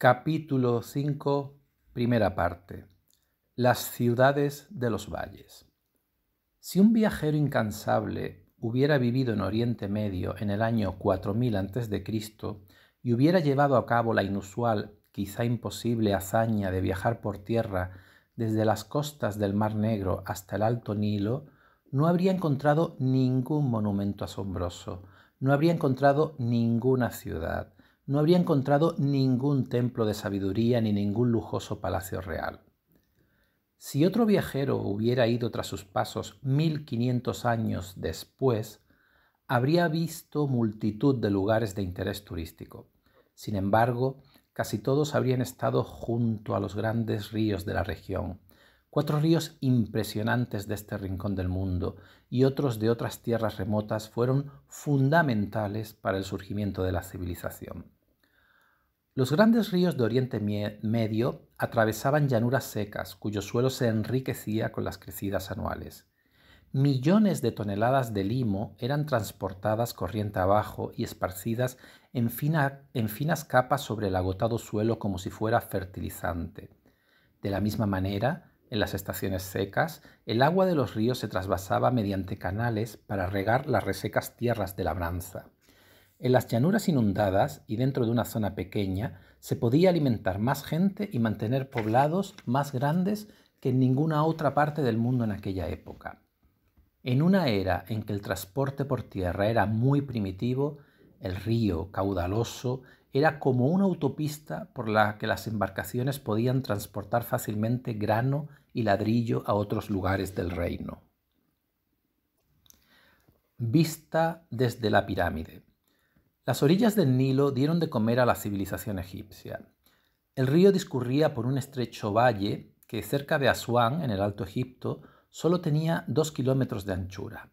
capítulo 5, primera parte. Las ciudades de los valles. Si un viajero incansable hubiera vivido en Oriente Medio en el año 4000 a.C. y hubiera llevado a cabo la inusual, quizá imposible hazaña de viajar por tierra desde las costas del Mar Negro hasta el Alto Nilo, no habría encontrado ningún monumento asombroso, no habría encontrado ninguna ciudad, no habría encontrado ningún templo de sabiduría ni ningún lujoso palacio real. Si otro viajero hubiera ido tras sus pasos 1500 años después, habría visto multitud de lugares de interés turístico. Sin embargo, casi todos habrían estado junto a los grandes ríos de la región, cuatro ríos impresionantes de este rincón del mundo y otros de otras tierras remotas fueron fundamentales para el surgimiento de la civilización. Los grandes ríos de Oriente Medio atravesaban llanuras secas cuyo suelo se enriquecía con las crecidas anuales. Millones de toneladas de limo eran transportadas corriente abajo y esparcidas en, finas capas sobre el agotado suelo como si fuera fertilizante. De la misma manera, en las estaciones secas, el agua de los ríos se trasvasaba mediante canales para regar las resecas tierras de labranza. En las llanuras inundadas y dentro de una zona pequeña se podía alimentar más gente y mantener poblados más grandes que en ninguna otra parte del mundo en aquella época. En una era en que el transporte por tierra era muy primitivo, el río caudaloso era como una autopista por la que las embarcaciones podían transportar fácilmente grano y ladrillo a otros lugares del reino. Vista desde la pirámide. Las orillas del Nilo dieron de comer a la civilización egipcia. El río discurría por un estrecho valle que cerca de Asuán, en el Alto Egipto, solo tenía dos kilómetros de anchura.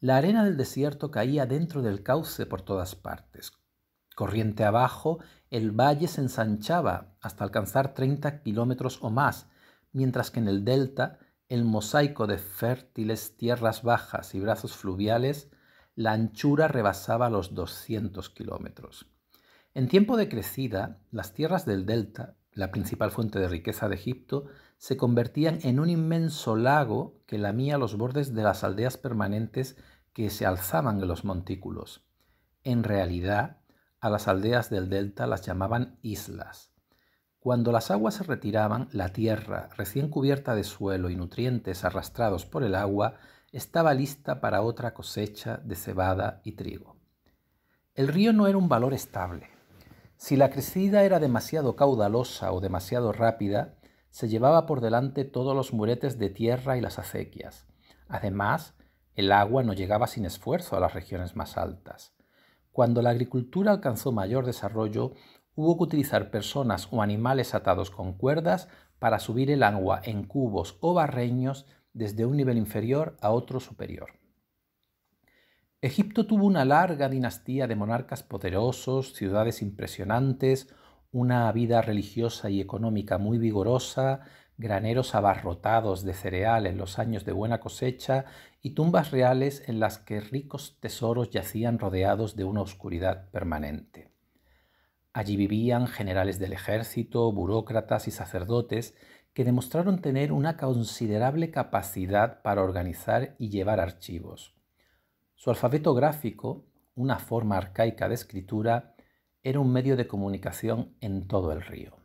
La arena del desierto caía dentro del cauce por todas partes. Corriente abajo, el valle se ensanchaba hasta alcanzar 30 kilómetros o más, mientras que en el delta, el mosaico de fértiles tierras bajas y brazos fluviales la anchura rebasaba los 200 kilómetros. En tiempo de crecida, las tierras del delta, la principal fuente de riqueza de Egipto, se convertían en un inmenso lago que lamía los bordes de las aldeas permanentes que se alzaban en los montículos. En realidad, a las aldeas del delta las llamaban islas. Cuando las aguas se retiraban, la tierra, recién cubierta de suelo y nutrientes arrastrados por el agua, estaba lista para otra cosecha de cebada y trigo. El río no era un valor estable. Si la crecida era demasiado caudalosa o demasiado rápida, se llevaba por delante todos los muretes de tierra y las acequias. Además, el agua no llegaba sin esfuerzo a las regiones más altas. Cuando la agricultura alcanzó mayor desarrollo, hubo que utilizar personas o animales atados con cuerdas para subir el agua en cubos o barreños desde un nivel inferior a otro superior. Egipto tuvo una larga dinastía de monarcas poderosos, ciudades impresionantes, una vida religiosa y económica muy vigorosa, graneros abarrotados de cereal en los años de buena cosecha y tumbas reales en las que ricos tesoros yacían rodeados de una oscuridad permanente. Allí vivían generales del ejército, burócratas y sacerdotes que demostraron tener una considerable capacidad para organizar y llevar archivos. Su alfabeto gráfico, una forma arcaica de escritura, era un medio de comunicación en todo el río.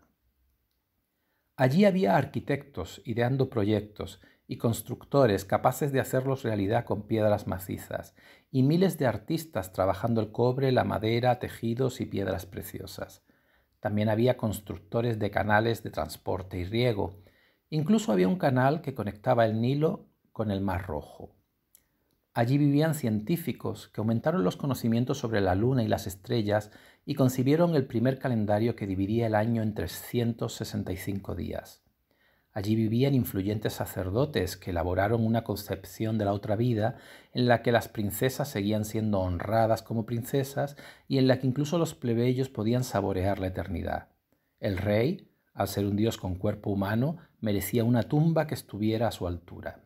Allí había arquitectos ideando proyectos y constructores capaces de hacerlos realidad con piedras macizas, y miles de artistas trabajando el cobre, la madera, tejidos y piedras preciosas. También había constructores de canales de transporte y riego. Incluso había un canal que conectaba el Nilo con el Mar Rojo. Allí vivían científicos que aumentaron los conocimientos sobre la luna y las estrellas y concibieron el primer calendario que dividía el año en 365 días. Allí vivían influyentes sacerdotes que elaboraron una concepción de la otra vida en la que las princesas seguían siendo honradas como princesas y en la que incluso los plebeyos podían saborear la eternidad. El rey, al ser un dios con cuerpo humano, merecía una tumba que estuviera a su altura.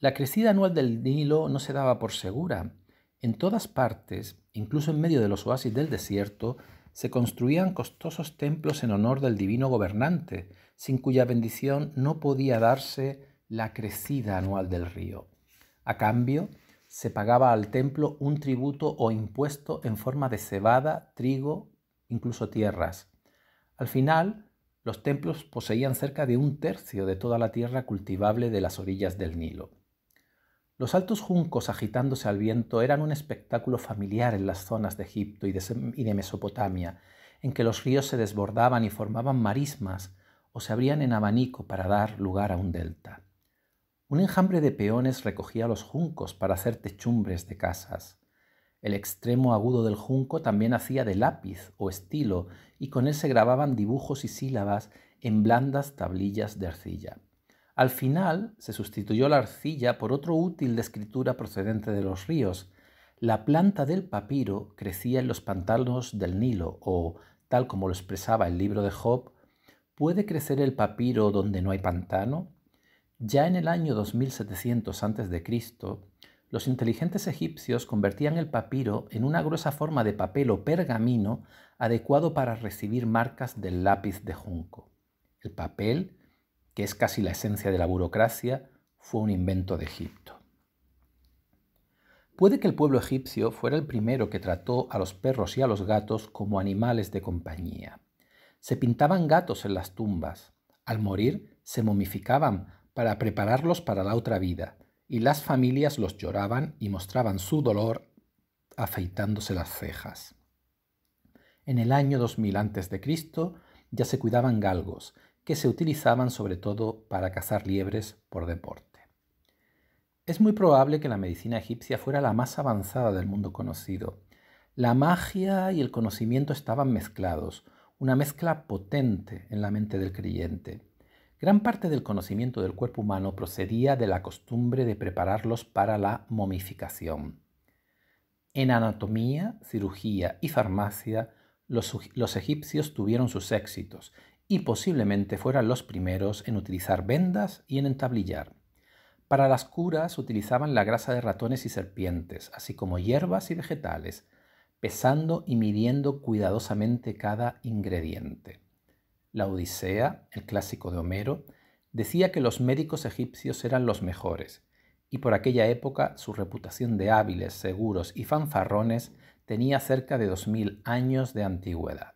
La crecida anual del Nilo no se daba por segura. En todas partes, incluso en medio de los oasis del desierto, se construían costosos templos en honor del divino gobernante, sin cuya bendición no podía darse la crecida anual del río. A cambio, se pagaba al templo un tributo o impuesto en forma de cebada, trigo, incluso tierras. Al final, los templos poseían cerca de un tercio de toda la tierra cultivable de las orillas del Nilo. Los altos juncos agitándose al viento eran un espectáculo familiar en las zonas de Egipto y de, Mesopotamia, en que los ríos se desbordaban y formaban marismas, o se abrían en abanico para dar lugar a un delta. Un enjambre de peones recogía los juncos para hacer techumbres de casas. El extremo agudo del junco también hacía de lápiz o estilo, y con él se grababan dibujos y sílabas en blandas tablillas de arcilla. Al final se sustituyó la arcilla por otro útil de escritura procedente de los ríos. La planta del papiro crecía en los pantalones del Nilo, o, tal como lo expresaba el libro de Job, ¿Puede crecer el papiro donde no hay pantano? Ya en el año 2700 a.C., los inteligentes egipcios convertían el papiro en una gruesa forma de papel o pergamino adecuado para recibir marcas del lápiz de junco. El papel, que es casi la esencia de la burocracia, fue un invento de Egipto. Puede que el pueblo egipcio fuera el primero que trató a los perros y a los gatos como animales de compañía. Se pintaban gatos en las tumbas. Al morir, se momificaban para prepararlos para la otra vida, y las familias los lloraban y mostraban su dolor afeitándose las cejas. En el año 2000 a.C. ya se cuidaban galgos, que se utilizaban sobre todo para cazar liebres por deporte. Es muy probable que la medicina egipcia fuera la más avanzada del mundo conocido. La magia y el conocimiento estaban mezclados, una mezcla potente en la mente del creyente. Gran parte del conocimiento del cuerpo humano procedía de la costumbre de prepararlos para la momificación. En anatomía, cirugía y farmacia, los, los egipcios tuvieron sus éxitos y posiblemente fueran los primeros en utilizar vendas y en entablillar. Para las curas utilizaban la grasa de ratones y serpientes, así como hierbas y vegetales, pesando y midiendo cuidadosamente cada ingrediente. La Odisea, el clásico de Homero, decía que los médicos egipcios eran los mejores, y por aquella época su reputación de hábiles, seguros y fanfarrones tenía cerca de 2.000 años de antigüedad.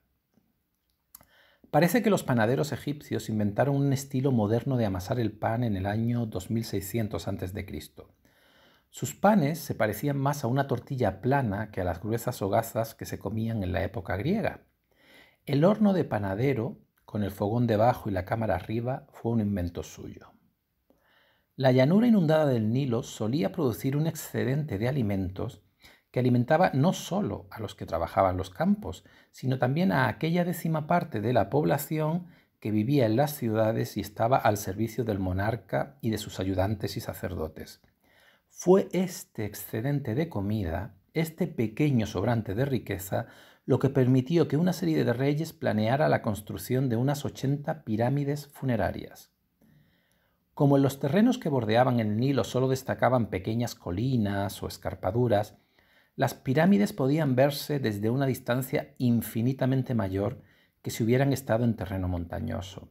Parece que los panaderos egipcios inventaron un estilo moderno de amasar el pan en el año 2600 a.C., sus panes se parecían más a una tortilla plana que a las gruesas hogazas que se comían en la época griega. El horno de panadero, con el fogón debajo y la cámara arriba, fue un invento suyo. La llanura inundada del Nilo solía producir un excedente de alimentos que alimentaba no solo a los que trabajaban los campos, sino también a aquella décima parte de la población que vivía en las ciudades y estaba al servicio del monarca y de sus ayudantes y sacerdotes. Fue este excedente de comida, este pequeño sobrante de riqueza, lo que permitió que una serie de reyes planeara la construcción de unas 80 pirámides funerarias. Como en los terrenos que bordeaban el Nilo solo destacaban pequeñas colinas o escarpaduras, las pirámides podían verse desde una distancia infinitamente mayor que si hubieran estado en terreno montañoso.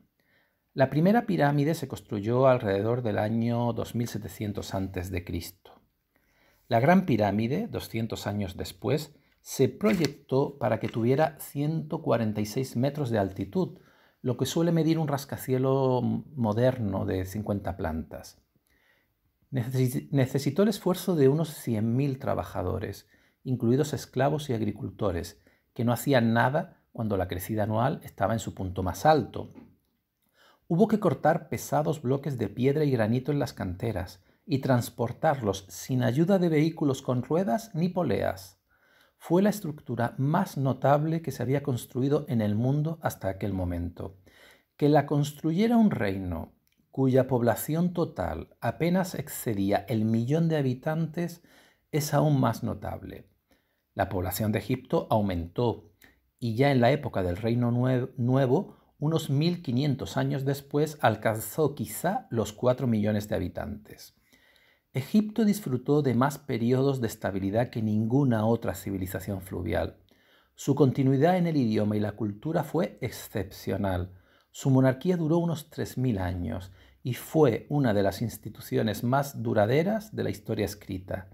La primera pirámide se construyó alrededor del año 2700 a.C. La Gran Pirámide, 200 años después, se proyectó para que tuviera 146 metros de altitud, lo que suele medir un rascacielo moderno de 50 plantas. Necesitó el esfuerzo de unos 100.000 trabajadores, incluidos esclavos y agricultores, que no hacían nada cuando la crecida anual estaba en su punto más alto, Hubo que cortar pesados bloques de piedra y granito en las canteras y transportarlos sin ayuda de vehículos con ruedas ni poleas. Fue la estructura más notable que se había construido en el mundo hasta aquel momento. Que la construyera un reino cuya población total apenas excedía el millón de habitantes es aún más notable. La población de Egipto aumentó y ya en la época del Reino Nuevo unos 1500 años después alcanzó quizá los 4 millones de habitantes. Egipto disfrutó de más periodos de estabilidad que ninguna otra civilización fluvial. Su continuidad en el idioma y la cultura fue excepcional. Su monarquía duró unos 3.000 años y fue una de las instituciones más duraderas de la historia escrita.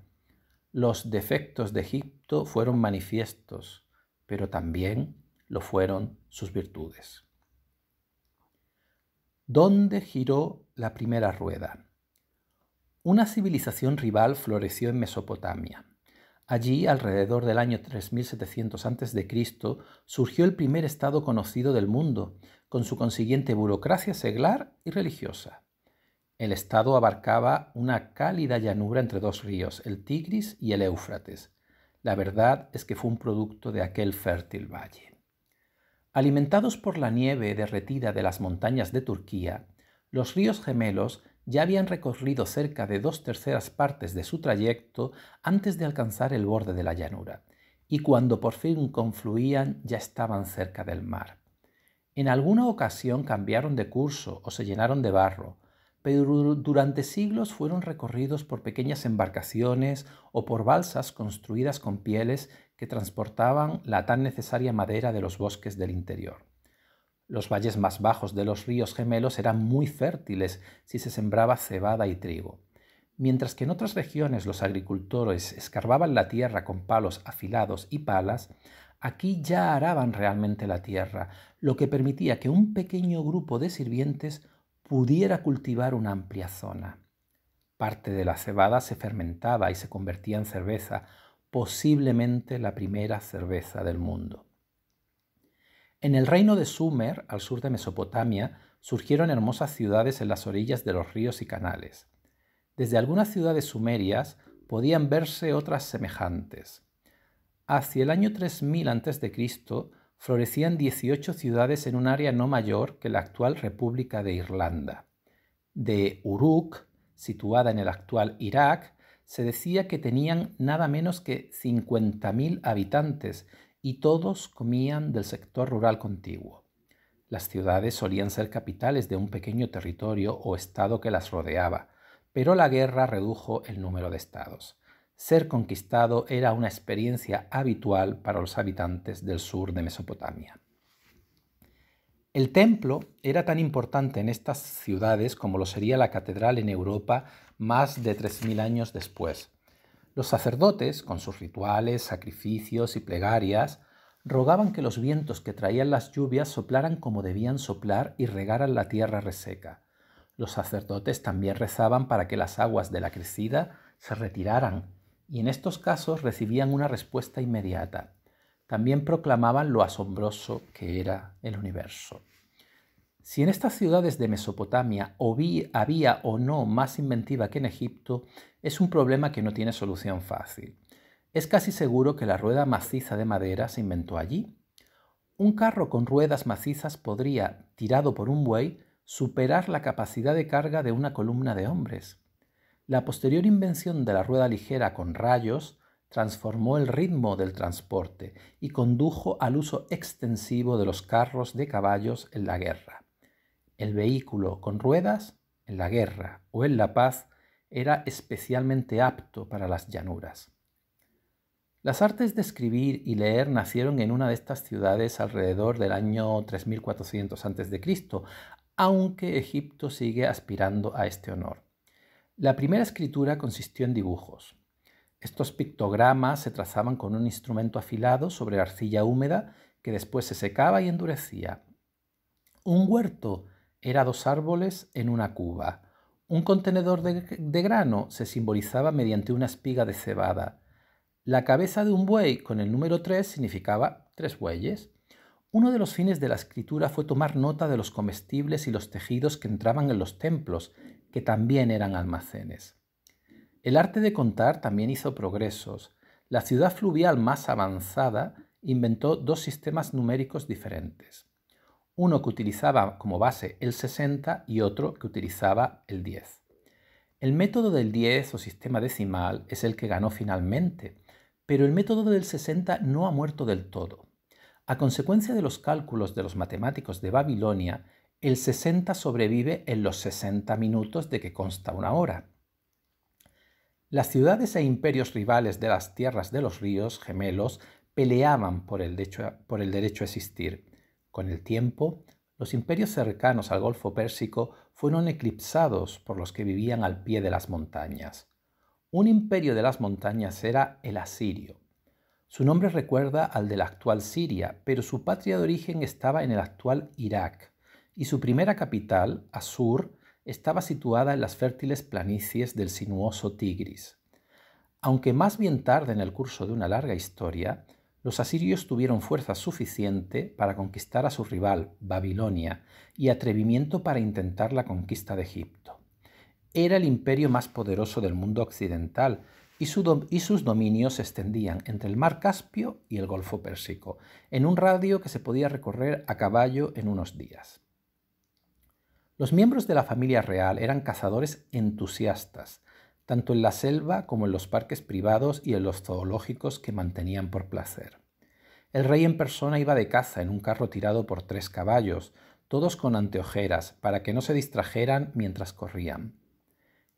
Los defectos de Egipto fueron manifiestos, pero también lo fueron sus virtudes donde giró la primera rueda. Una civilización rival floreció en Mesopotamia. Allí, alrededor del año 3700 a.C., surgió el primer Estado conocido del mundo, con su consiguiente burocracia seglar y religiosa. El Estado abarcaba una cálida llanura entre dos ríos, el Tigris y el Éufrates. La verdad es que fue un producto de aquel fértil valle. Alimentados por la nieve derretida de las montañas de Turquía, los ríos gemelos ya habían recorrido cerca de dos terceras partes de su trayecto antes de alcanzar el borde de la llanura, y cuando por fin confluían ya estaban cerca del mar. En alguna ocasión cambiaron de curso o se llenaron de barro, pero durante siglos fueron recorridos por pequeñas embarcaciones o por balsas construidas con pieles transportaban la tan necesaria madera de los bosques del interior. Los valles más bajos de los ríos gemelos eran muy fértiles si se sembraba cebada y trigo. Mientras que en otras regiones los agricultores escarbaban la tierra con palos afilados y palas, aquí ya araban realmente la tierra, lo que permitía que un pequeño grupo de sirvientes pudiera cultivar una amplia zona. Parte de la cebada se fermentaba y se convertía en cerveza, posiblemente la primera cerveza del mundo. En el reino de Sumer, al sur de Mesopotamia, surgieron hermosas ciudades en las orillas de los ríos y canales. Desde algunas ciudades sumerias podían verse otras semejantes. Hacia el año 3000 a.C., florecían 18 ciudades en un área no mayor que la actual República de Irlanda. De Uruk, situada en el actual Irak, se decía que tenían nada menos que 50.000 habitantes y todos comían del sector rural contiguo. Las ciudades solían ser capitales de un pequeño territorio o estado que las rodeaba, pero la guerra redujo el número de estados. Ser conquistado era una experiencia habitual para los habitantes del sur de Mesopotamia. El templo era tan importante en estas ciudades como lo sería la catedral en Europa más de 3.000 años después. Los sacerdotes, con sus rituales, sacrificios y plegarias, rogaban que los vientos que traían las lluvias soplaran como debían soplar y regaran la tierra reseca. Los sacerdotes también rezaban para que las aguas de la crecida se retiraran, y en estos casos recibían una respuesta inmediata. También proclamaban lo asombroso que era el universo. Si en estas ciudades de Mesopotamia había o no más inventiva que en Egipto, es un problema que no tiene solución fácil. Es casi seguro que la rueda maciza de madera se inventó allí. Un carro con ruedas macizas podría, tirado por un buey, superar la capacidad de carga de una columna de hombres. La posterior invención de la rueda ligera con rayos transformó el ritmo del transporte y condujo al uso extensivo de los carros de caballos en la guerra el vehículo con ruedas en la guerra o en la paz era especialmente apto para las llanuras. Las artes de escribir y leer nacieron en una de estas ciudades alrededor del año 3400 a.C., aunque Egipto sigue aspirando a este honor. La primera escritura consistió en dibujos. Estos pictogramas se trazaban con un instrumento afilado sobre arcilla húmeda que después se secaba y endurecía. Un huerto era dos árboles en una cuba. Un contenedor de, grano se simbolizaba mediante una espiga de cebada. La cabeza de un buey con el número 3 significaba tres bueyes. Uno de los fines de la escritura fue tomar nota de los comestibles y los tejidos que entraban en los templos, que también eran almacenes. El arte de contar también hizo progresos. La ciudad fluvial más avanzada inventó dos sistemas numéricos diferentes uno que utilizaba como base el 60 y otro que utilizaba el 10. El método del 10 o sistema decimal es el que ganó finalmente, pero el método del 60 no ha muerto del todo. A consecuencia de los cálculos de los matemáticos de Babilonia, el 60 sobrevive en los 60 minutos de que consta una hora. Las ciudades e imperios rivales de las tierras de los ríos gemelos peleaban por el derecho, por el derecho a existir con el tiempo, los imperios cercanos al Golfo Pérsico fueron eclipsados por los que vivían al pie de las montañas. Un imperio de las montañas era el asirio. Su nombre recuerda al de la actual Siria, pero su patria de origen estaba en el actual Irak, y su primera capital, Assur, estaba situada en las fértiles planicies del sinuoso Tigris. Aunque más bien tarde en el curso de una larga historia, los asirios tuvieron fuerza suficiente para conquistar a su rival, Babilonia, y atrevimiento para intentar la conquista de Egipto. Era el imperio más poderoso del mundo occidental y, y sus dominios se extendían entre el mar Caspio y el Golfo Pérsico, en un radio que se podía recorrer a caballo en unos días. Los miembros de la familia real eran cazadores entusiastas, tanto en la selva como en los parques privados y en los zoológicos que mantenían por placer. El rey en persona iba de caza en un carro tirado por tres caballos, todos con anteojeras, para que no se distrajeran mientras corrían.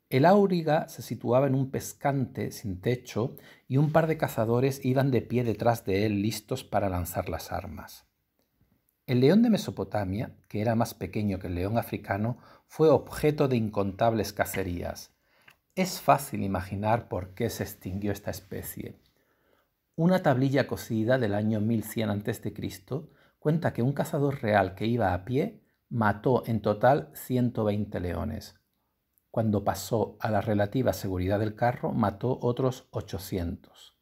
El áuriga se situaba en un pescante sin techo y un par de cazadores iban de pie detrás de él listos para lanzar las armas. El león de Mesopotamia, que era más pequeño que el león africano, fue objeto de incontables cacerías. Es fácil imaginar por qué se extinguió esta especie. Una tablilla cosida del año 1100 a.C. cuenta que un cazador real que iba a pie mató en total 120 leones. Cuando pasó a la relativa seguridad del carro, mató otros 800.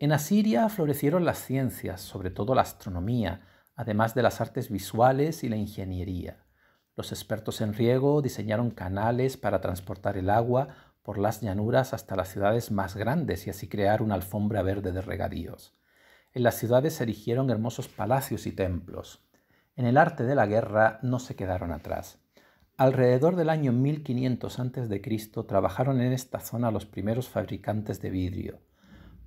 En Asiria florecieron las ciencias, sobre todo la astronomía, además de las artes visuales y la ingeniería. Los expertos en riego diseñaron canales para transportar el agua por las llanuras hasta las ciudades más grandes y así crear una alfombra verde de regadíos. En las ciudades se erigieron hermosos palacios y templos. En el arte de la guerra no se quedaron atrás. Alrededor del año 1500 a.C. trabajaron en esta zona los primeros fabricantes de vidrio.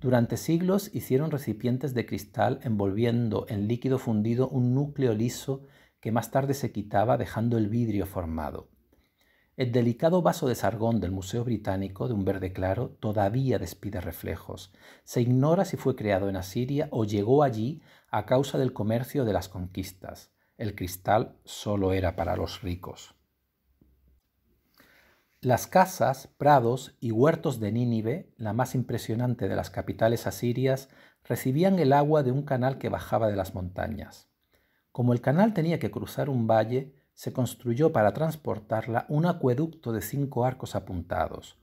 Durante siglos hicieron recipientes de cristal envolviendo en líquido fundido un núcleo liso que más tarde se quitaba dejando el vidrio formado. El delicado vaso de sargón del Museo Británico, de un verde claro, todavía despide reflejos. Se ignora si fue creado en Asiria o llegó allí a causa del comercio de las conquistas. El cristal solo era para los ricos. Las casas, prados y huertos de Nínive, la más impresionante de las capitales asirias, recibían el agua de un canal que bajaba de las montañas. Como el canal tenía que cruzar un valle, se construyó para transportarla un acueducto de cinco arcos apuntados.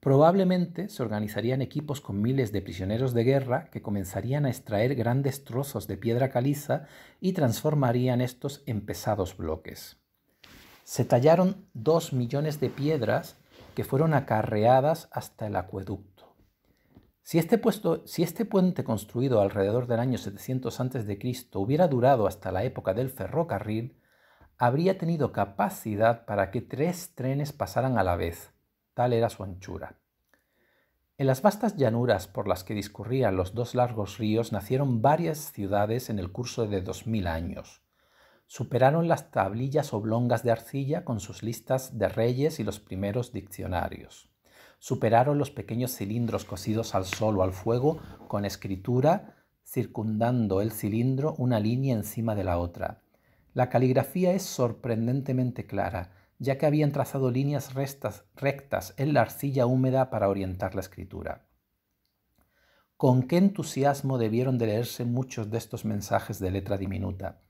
Probablemente se organizarían equipos con miles de prisioneros de guerra que comenzarían a extraer grandes trozos de piedra caliza y transformarían estos en pesados bloques. Se tallaron dos millones de piedras que fueron acarreadas hasta el acueducto. Este si este, puente construido alrededor del año 700 a.C. hubiera durado hasta la época del ferrocarril, habría tenido capacidad para que tres trenes pasaran a la vez. Tal era su anchura. En las vastas llanuras por las que discurrían los dos largos ríos nacieron varias ciudades en el curso de dos mil años. Superaron las tablillas oblongas de arcilla con sus listas de reyes y los primeros diccionarios superaron los pequeños cilindros cosidos al sol o al fuego con escritura, circundando el cilindro una línea encima de la otra. La caligrafía es sorprendentemente clara, ya que habían trazado líneas rectas en la arcilla húmeda para orientar la escritura. Con qué entusiasmo debieron de leerse muchos de estos mensajes de letra diminuta.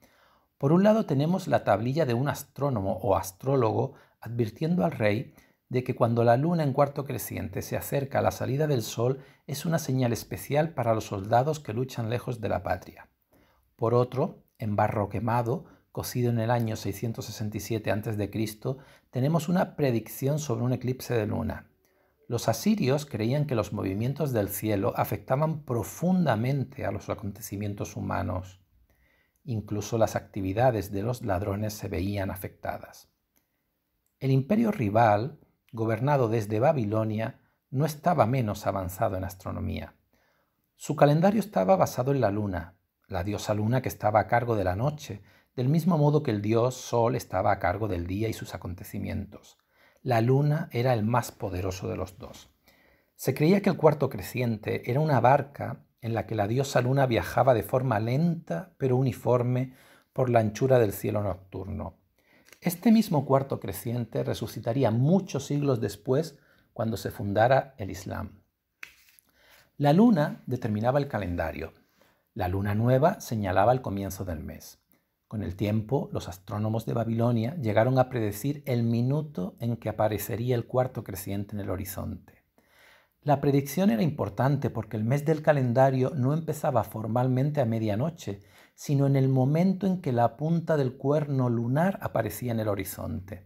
Por un lado tenemos la tablilla de un astrónomo o astrólogo advirtiendo al rey de que cuando la luna en cuarto creciente se acerca a la salida del sol es una señal especial para los soldados que luchan lejos de la patria. Por otro, en barro quemado, cosido en el año 667 a.C., tenemos una predicción sobre un eclipse de luna. Los asirios creían que los movimientos del cielo afectaban profundamente a los acontecimientos humanos. Incluso las actividades de los ladrones se veían afectadas. El imperio rival gobernado desde Babilonia, no estaba menos avanzado en astronomía. Su calendario estaba basado en la luna, la diosa luna que estaba a cargo de la noche, del mismo modo que el dios sol estaba a cargo del día y sus acontecimientos. La luna era el más poderoso de los dos. Se creía que el cuarto creciente era una barca en la que la diosa luna viajaba de forma lenta pero uniforme por la anchura del cielo nocturno. Este mismo cuarto creciente resucitaría muchos siglos después cuando se fundara el Islam. La luna determinaba el calendario. La luna nueva señalaba el comienzo del mes. Con el tiempo, los astrónomos de Babilonia llegaron a predecir el minuto en que aparecería el cuarto creciente en el horizonte. La predicción era importante porque el mes del calendario no empezaba formalmente a medianoche, sino en el momento en que la punta del cuerno lunar aparecía en el horizonte.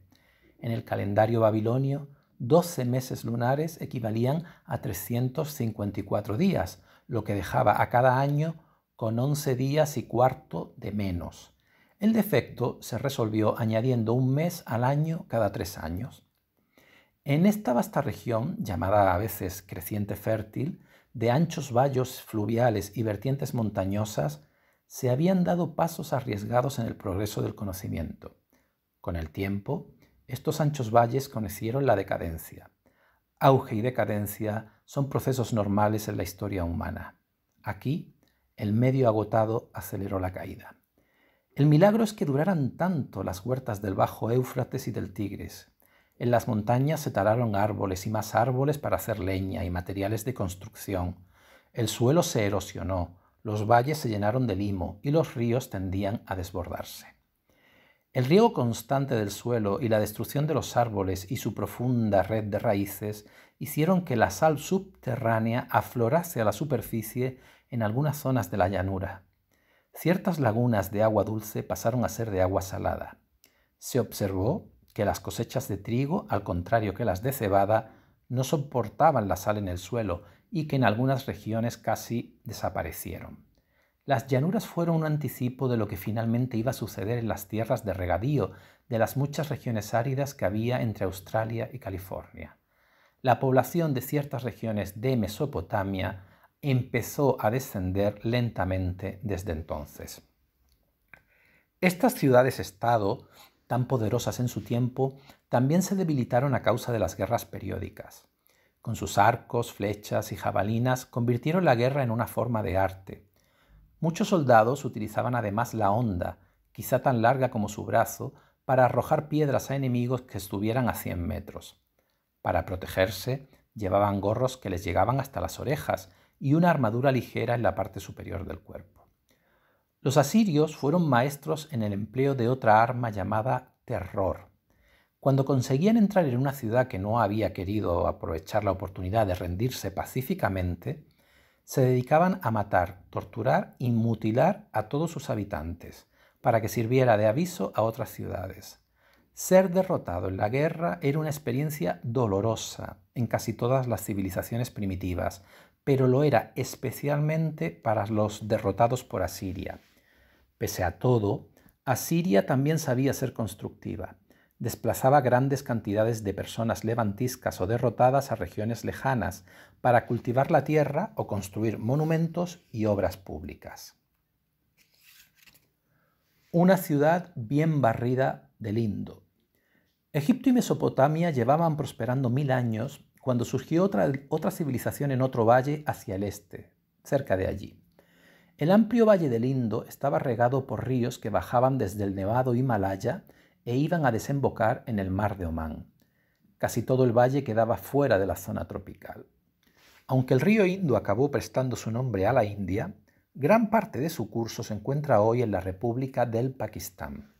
En el calendario babilonio, 12 meses lunares equivalían a 354 días, lo que dejaba a cada año con 11 días y cuarto de menos. El defecto se resolvió añadiendo un mes al año cada tres años. En esta vasta región, llamada a veces creciente fértil, de anchos valles fluviales y vertientes montañosas, se habían dado pasos arriesgados en el progreso del conocimiento. Con el tiempo, estos anchos valles conocieron la decadencia. Auge y decadencia son procesos normales en la historia humana. Aquí, el medio agotado aceleró la caída. El milagro es que duraran tanto las huertas del Bajo Éufrates y del Tigres. En las montañas se talaron árboles y más árboles para hacer leña y materiales de construcción. El suelo se erosionó, los valles se llenaron de limo y los ríos tendían a desbordarse. El riego constante del suelo y la destrucción de los árboles y su profunda red de raíces hicieron que la sal subterránea aflorase a la superficie en algunas zonas de la llanura. Ciertas lagunas de agua dulce pasaron a ser de agua salada. Se observó que las cosechas de trigo, al contrario que las de cebada, no soportaban la sal en el suelo y que en algunas regiones casi desaparecieron. Las llanuras fueron un anticipo de lo que finalmente iba a suceder en las tierras de regadío de las muchas regiones áridas que había entre Australia y California. La población de ciertas regiones de Mesopotamia empezó a descender lentamente desde entonces. Estas ciudades-estado, tan poderosas en su tiempo, también se debilitaron a causa de las guerras periódicas. Con sus arcos, flechas y jabalinas convirtieron la guerra en una forma de arte. Muchos soldados utilizaban además la onda, quizá tan larga como su brazo, para arrojar piedras a enemigos que estuvieran a 100 metros. Para protegerse, llevaban gorros que les llegaban hasta las orejas y una armadura ligera en la parte superior del cuerpo. Los asirios fueron maestros en el empleo de otra arma llamada terror. Cuando conseguían entrar en una ciudad que no había querido aprovechar la oportunidad de rendirse pacíficamente, se dedicaban a matar, torturar y mutilar a todos sus habitantes, para que sirviera de aviso a otras ciudades. Ser derrotado en la guerra era una experiencia dolorosa en casi todas las civilizaciones primitivas, pero lo era especialmente para los derrotados por Asiria. Pese a todo, Asiria también sabía ser constructiva desplazaba grandes cantidades de personas levantiscas o derrotadas a regiones lejanas para cultivar la tierra o construir monumentos y obras públicas. Una ciudad bien barrida del Indo. Egipto y Mesopotamia llevaban prosperando mil años cuando surgió otra, otra civilización en otro valle hacia el este, cerca de allí. El amplio valle del Indo estaba regado por ríos que bajaban desde el nevado Himalaya e iban a desembocar en el mar de Omán. Casi todo el valle quedaba fuera de la zona tropical. Aunque el río Indo acabó prestando su nombre a la India, gran parte de su curso se encuentra hoy en la República del Pakistán.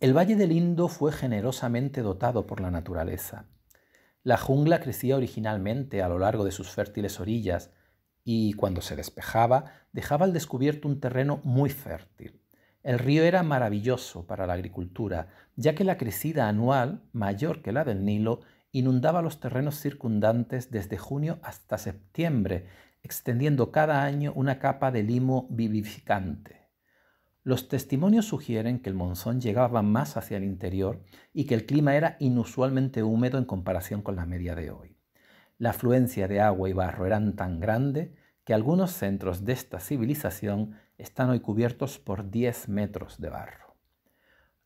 El Valle del Indo fue generosamente dotado por la naturaleza. La jungla crecía originalmente a lo largo de sus fértiles orillas y, cuando se despejaba, dejaba al descubierto un terreno muy fértil. El río era maravilloso para la agricultura, ya que la crecida anual, mayor que la del Nilo, inundaba los terrenos circundantes desde junio hasta septiembre, extendiendo cada año una capa de limo vivificante. Los testimonios sugieren que el monzón llegaba más hacia el interior y que el clima era inusualmente húmedo en comparación con la media de hoy. La afluencia de agua y barro eran tan grande que algunos centros de esta civilización están hoy cubiertos por 10 metros de barro.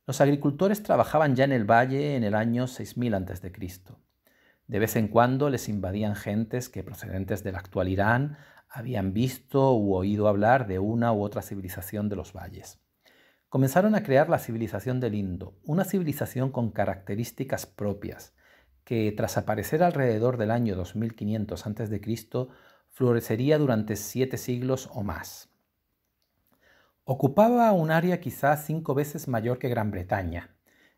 Los agricultores trabajaban ya en el valle en el año 6000 a.C. De vez en cuando les invadían gentes que procedentes del actual Irán habían visto u oído hablar de una u otra civilización de los valles. Comenzaron a crear la civilización del Indo, una civilización con características propias, que tras aparecer alrededor del año 2500 a.C., florecería durante siete siglos o más. Ocupaba un área quizás cinco veces mayor que Gran Bretaña.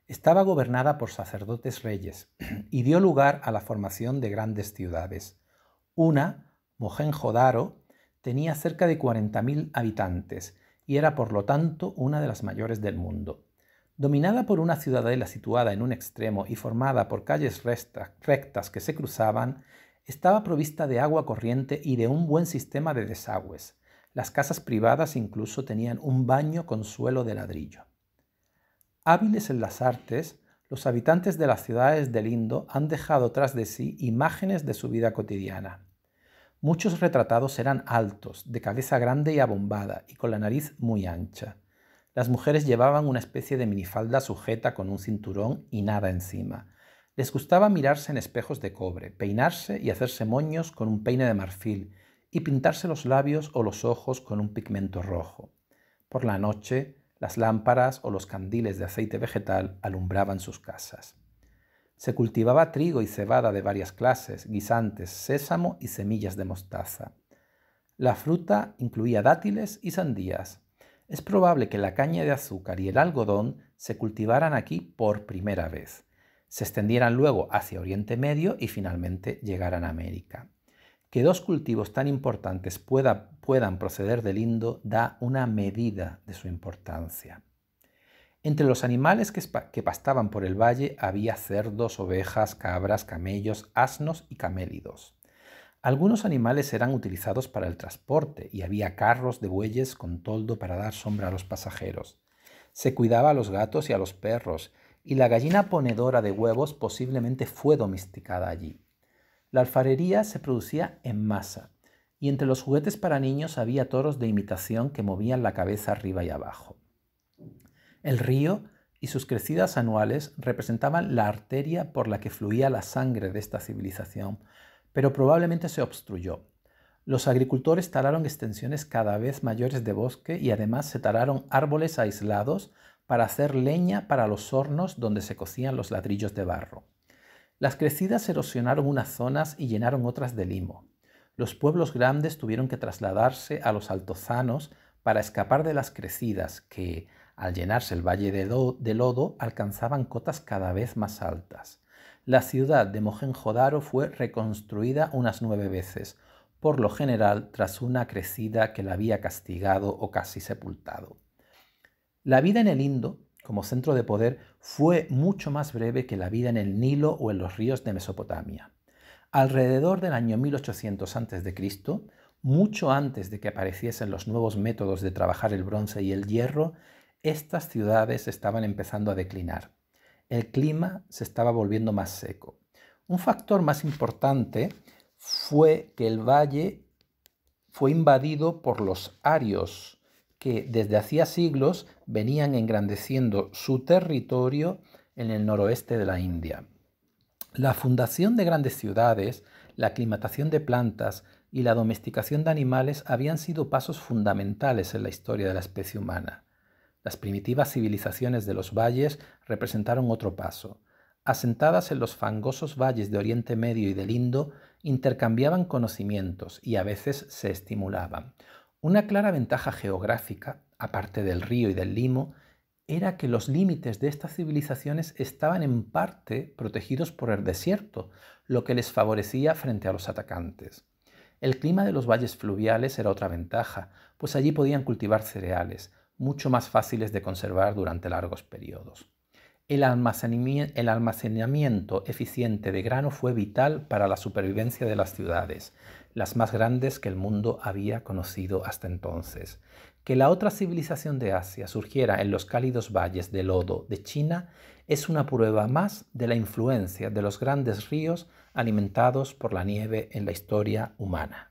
Estaba gobernada por sacerdotes reyes y dio lugar a la formación de grandes ciudades. Una, Mohenjo-Daro, tenía cerca de 40.000 habitantes y era por lo tanto una de las mayores del mundo. Dominada por una ciudadela situada en un extremo y formada por calles rectas que se cruzaban, estaba provista de agua corriente y de un buen sistema de desagües. Las casas privadas incluso tenían un baño con suelo de ladrillo. Hábiles en las artes, los habitantes de las ciudades del Indo han dejado tras de sí imágenes de su vida cotidiana. Muchos retratados eran altos, de cabeza grande y abombada, y con la nariz muy ancha. Las mujeres llevaban una especie de minifalda sujeta con un cinturón y nada encima. Les gustaba mirarse en espejos de cobre, peinarse y hacerse moños con un peine de marfil, y pintarse los labios o los ojos con un pigmento rojo. Por la noche, las lámparas o los candiles de aceite vegetal alumbraban sus casas. Se cultivaba trigo y cebada de varias clases, guisantes, sésamo y semillas de mostaza. La fruta incluía dátiles y sandías. Es probable que la caña de azúcar y el algodón se cultivaran aquí por primera vez, se extendieran luego hacia Oriente Medio y finalmente llegaran a América. Que dos cultivos tan importantes puedan proceder del Indo da una medida de su importancia. Entre los animales que, que pastaban por el valle había cerdos, ovejas, cabras, camellos, asnos y camélidos. Algunos animales eran utilizados para el transporte y había carros de bueyes con toldo para dar sombra a los pasajeros. Se cuidaba a los gatos y a los perros, y la gallina ponedora de huevos posiblemente fue domesticada allí. La alfarería se producía en masa, y entre los juguetes para niños había toros de imitación que movían la cabeza arriba y abajo. El río y sus crecidas anuales representaban la arteria por la que fluía la sangre de esta civilización, pero probablemente se obstruyó. Los agricultores talaron extensiones cada vez mayores de bosque y además se talaron árboles aislados para hacer leña para los hornos donde se cocían los ladrillos de barro. Las crecidas erosionaron unas zonas y llenaron otras de limo. Los pueblos grandes tuvieron que trasladarse a los altozanos para escapar de las crecidas que, al llenarse el valle de, lodo, alcanzaban cotas cada vez más altas. La ciudad de Mohenjo-Daro fue reconstruida unas nueve veces, por lo general tras una crecida que la había castigado o casi sepultado. La vida en el Indo como centro de poder fue mucho más breve que la vida en el Nilo o en los ríos de Mesopotamia. Alrededor del año 1800 a.C., mucho antes de que apareciesen los nuevos métodos de trabajar el bronce y el hierro, estas ciudades estaban empezando a declinar. El clima se estaba volviendo más seco. Un factor más importante fue que el valle fue invadido por los arios, que desde hacía siglos venían engrandeciendo su territorio en el noroeste de la India. La fundación de grandes ciudades, la aclimatación de plantas y la domesticación de animales habían sido pasos fundamentales en la historia de la especie humana. Las primitivas civilizaciones de los valles representaron otro paso. Asentadas en los fangosos valles de Oriente Medio y del Indo, intercambiaban conocimientos y a veces se estimulaban. Una clara ventaja geográfica, aparte del río y del limo, era que los límites de estas civilizaciones estaban en parte protegidos por el desierto, lo que les favorecía frente a los atacantes. El clima de los valles fluviales era otra ventaja, pues allí podían cultivar cereales, mucho más fáciles de conservar durante largos periodos. El almacenamiento, eficiente de grano fue vital para la supervivencia de las ciudades, las más grandes que el mundo había conocido hasta entonces. Que la otra civilización de Asia surgiera en los cálidos valles de lodo de China es una prueba más de la influencia de los grandes ríos alimentados por la nieve en la historia humana.